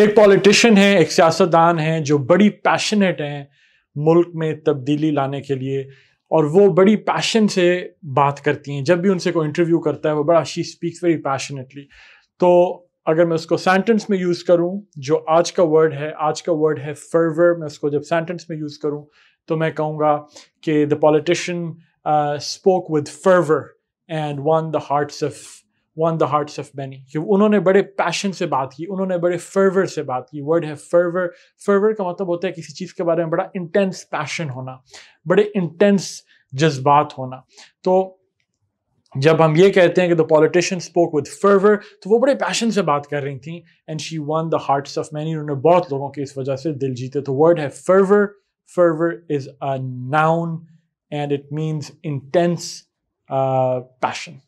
एक पॉलिटिशियन है एक सियासतदान है जो बड़ी पैशनेट हैं मुल्क में तब्दीली लाने के लिए और वो बड़ी पैशन से बात करती हैं जब भी उनसे कोई इंटरव्यू करता है वो बड़ा शी स्पीक्स वेरी पैशनेटली तो अगर मैं उसको सेंटेंस में यूज़ करूं जो आज का वर्ड है आज का वर्ड है फर्वर मैं उसको जब सेंटेंस में यूज़ करूं तो मैं कहूंगा कि the politician spoke with fervour and won the hearts of won the hearts of many कि उन्होंने बड़े पैशन से बात की उन्होंने बड़े फर्वर से बात की वर्ड है fervor fervor का मतलब होता है किसी चीज़ के बारे में बड़ा इंटेंस पैशन होना बड़े इंटेंस जज्बात होना तो जब हम ये कहते हैं कि the politician spoke with fervour तो वो बड़े पैशन से बात कर रही थी and she won the hearts of many उन्होंने बहुत लोगों के इस वजह से दिल जीते तो वर्ड है fervour fervour is a noun and it means intense passion